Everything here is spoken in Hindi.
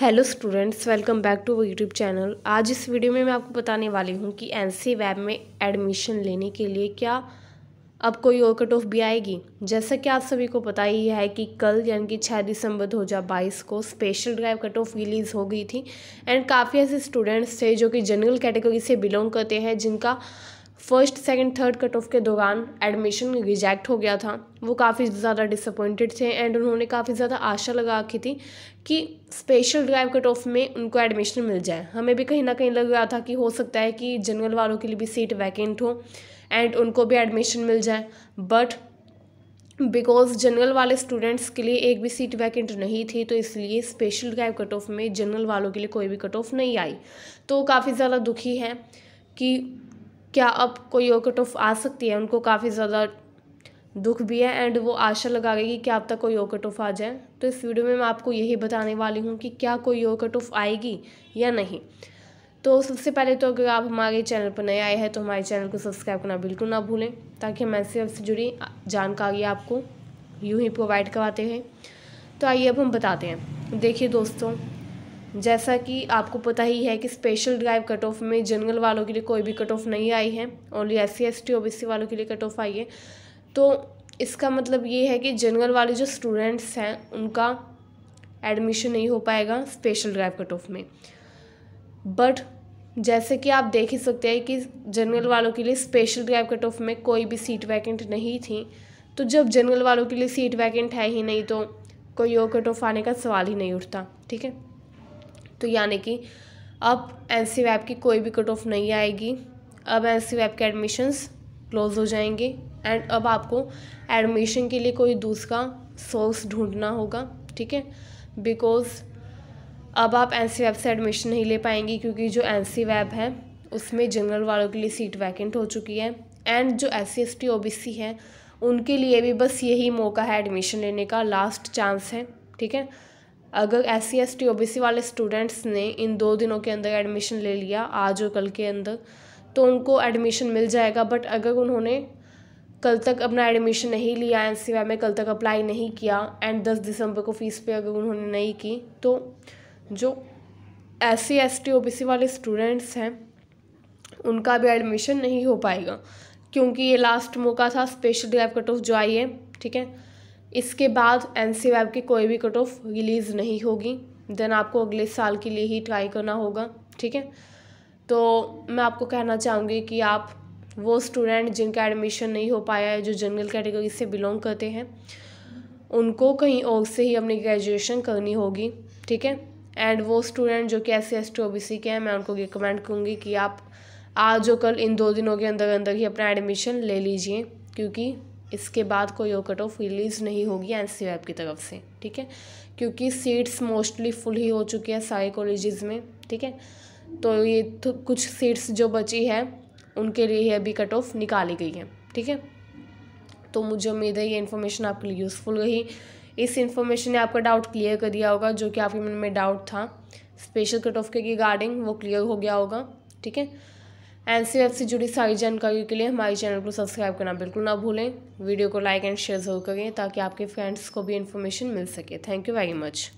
hello students welcome back to YouTube channel आज इस वीडियो में मैं आपको बताने वाली हूँ कि एन सी वैब में एडमिशन लेने के लिए क्या अब कोई और कट ऑफ भी आएगी जैसा कि आप सभी को पता ही है कि कल यानी कि छः दिसंबर दो हज़ार बाईस को special drive cut off release हो गई थी एंड काफ़ी ऐसे स्टूडेंट्स थे जो कि जनरल कैटेगरी से बिलोंग करते हैं जिनका first second third cut off के दौरान एडमिशन रिजेक्ट हो गया था वो काफ़ी ज़्यादा डिसअपॉइंटेड थे एंड उन्होंने काफ़ी ज़्यादा आशा लगा रखी थी कि स्पेशल ड्राइव कट ऑफ में उनको एडमिशन मिल जाए हमें भी कहीं ना कहीं लग रहा था कि हो सकता है कि जनरल वालों के लिए भी सीट वैकेंट हो एंड उनको भी एडमिशन मिल जाए बट बिकॉज जनरल वाले स्टूडेंट्स के लिए एक भी सीट वैकेंट नहीं थी तो इसलिए स्पेशल ड्राइव कट ऑफ में जनरल वालों के लिए कोई भी कट ऑफ नहीं आई तो काफ़ी ज़्यादा दुखी है कि क्या अब कोई और कट ऑफ आ सकती है उनको काफ़ी ज़्यादा दुख भी है एंड वो आशा लगा गई कि क्या अब तक कोई और कट ऑफ आ जाए तो इस वीडियो में मैं आपको यही बताने वाली हूँ कि क्या कोई और कट ऑफ आएगी या नहीं तो सबसे पहले तो अगर आप हमारे चैनल पर नए आए हैं तो हमारे चैनल को सब्सक्राइब करना बिल्कुल ना भूलें ताकि हम ऐसे से जुड़ी जानकारी आपको यूँ ही प्रोवाइड करवाते हैं तो आइए अब हम बताते हैं देखिए दोस्तों जैसा कि आपको पता ही है कि स्पेशल ड्राइव कट ऑफ में जनरल वालों के लिए कोई भी कट ऑफ नहीं आई है only S C S T O B C वालों के लिए कट ऑफ आई है तो इसका मतलब ये है कि जनरल वाले जो स्टूडेंट्स हैं उनका एडमिशन नहीं हो पाएगा स्पेशल ड्राइव कट ऑफ में बट जैसे कि आप देख ही सकते हैं कि जनरल वालों के लिए स्पेशल ड्राइव कट ऑफ में कोई भी सीट वैकेंट नहीं थी तो जब जनरल वालों के लिए सीट वैकेंट है ही नहीं तो कोई और कट ऑफ आने का सवाल ही नहीं उठता ठीक है तो यानी कि अब एन सी वैब की कोई भी कट ऑफ नहीं आएगी अब एन सी वैब के एडमिशन्स क्लोज हो जाएंगे एंड अब आपको एडमिशन के लिए कोई दूसरा सोर्स ढूंढना होगा ठीक है बिकॉज अब आप एन सी वैब से एडमिशन नहीं ले पाएंगी क्योंकि जो एन सी वैब है उसमें जनरल वालों के लिए सीट वैकेंट हो चुकी है एंड जो S C S T O B C है उनके लिए भी बस यही मौका है एडमिशन लेने का लास्ट चांस है ठीक है अगर S C S T O B C वाले स्टूडेंट्स ने इन दो दिनों के अंदर एडमिशन ले लिया आज और कल के अंदर तो उनको एडमिशन मिल जाएगा बट अगर उन्होंने कल तक अपना एडमिशन नहीं लिया एन सी में कल तक अप्लाई नहीं किया एंड दस दिसंबर को फीस पे अगर उन्होंने नहीं की तो जो S C S T O B C वाले स्टूडेंट्स हैं उनका भी एडमिशन नहीं हो पाएगा क्योंकि ये लास्ट मौका था स्पेशल ड्राइव कट ऑफ जो आई है ठीक है इसके बाद एन वैब की कोई भी कट ऑफ रिलीज़ नहीं होगी देन आपको अगले साल के लिए ही ट्राई करना होगा ठीक है तो मैं आपको कहना चाहूँगी कि आप वो स्टूडेंट जिनका एडमिशन नहीं हो पाया है जो जनरल कैटेगरी से बिलोंग करते हैं उनको कहीं और से ही अपनी ग्रेजुएशन करनी होगी ठीक है एंड वो स्टूडेंट जो कि एस सी ओ बी सी के हैं मैं उनको रिकमेंड करूँगी कि आप आज और कल इन दो दिनों के अंदर अंदर ही अपना एडमिशन ले लीजिए क्योंकि इसके बाद कोई और कट ऑफ रिलीज़ नहीं होगी एन सी की तरफ से ठीक है क्योंकि सीट्स मोस्टली फुल ही हो चुकी हैं सारे कॉलेजेस में ठीक है तो ये तो कुछ सीट्स जो बची है उनके लिए ही अभी कट ऑफ निकाली गई है ठीक है तो मुझे उम्मीद है ये इन्फॉर्मेशन आपके लिए यूज़फुल रही इस इन्फॉर्मेशन ने आपका डाउट क्लियर कर दिया होगा जो कि आपके मन में डाउट था स्पेशल कट ऑफ के रिगार्डिंग वो क्लियर हो गया होगा ठीक है एफ से जुड़ी सारी जानकारी के लिए हमारे चैनल को सब्सक्राइब करना बिल्कुल ना भूलें वीडियो को लाइक एंड शेयर जरूर करें ताकि आपके फ्रेंड्स को भी इन्फॉर्मेशन मिल सके थैंक यू वेरी मच